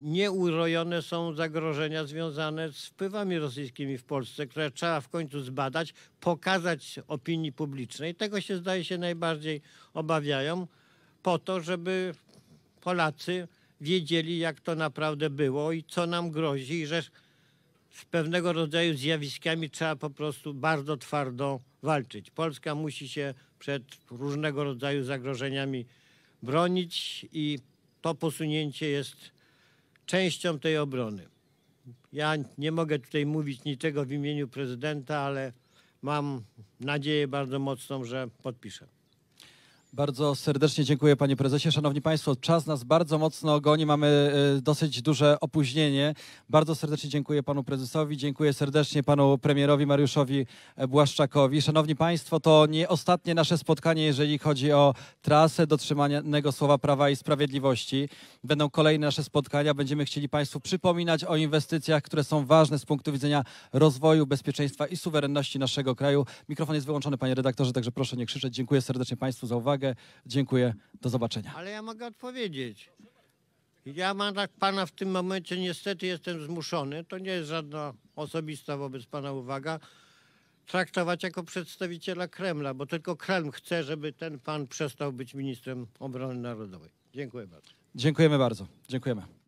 Nieurojone są zagrożenia związane z wpływami rosyjskimi w Polsce, które trzeba w końcu zbadać, pokazać opinii publicznej. Tego się zdaje się najbardziej obawiają, po to, żeby Polacy wiedzieli, jak to naprawdę było i co nam grozi, i że z pewnego rodzaju zjawiskami trzeba po prostu bardzo twardo walczyć. Polska musi się przed różnego rodzaju zagrożeniami bronić i to posunięcie jest częścią tej obrony. Ja nie mogę tutaj mówić niczego w imieniu prezydenta, ale mam nadzieję bardzo mocną, że podpiszę. Bardzo serdecznie dziękuję panie prezesie. Szanowni państwo, czas nas bardzo mocno goni, mamy e, dosyć duże opóźnienie. Bardzo serdecznie dziękuję panu prezesowi, dziękuję serdecznie panu premierowi Mariuszowi e, Błaszczakowi. Szanowni państwo, to nie ostatnie nasze spotkanie, jeżeli chodzi o trasę dotrzymanego słowa Prawa i Sprawiedliwości. Będą kolejne nasze spotkania, będziemy chcieli państwu przypominać o inwestycjach, które są ważne z punktu widzenia rozwoju, bezpieczeństwa i suwerenności naszego kraju. Mikrofon jest wyłączony panie redaktorze, także proszę nie krzyczeć. Dziękuję serdecznie państwu za uwagę uwagę. Dziękuję. Do zobaczenia. Ale ja mogę odpowiedzieć. Ja mam tak pana w tym momencie, niestety jestem zmuszony, to nie jest żadna osobista wobec pana uwaga, traktować jako przedstawiciela Kremla, bo tylko Kreml chce, żeby ten pan przestał być ministrem obrony narodowej. Dziękuję bardzo. Dziękujemy bardzo. Dziękujemy.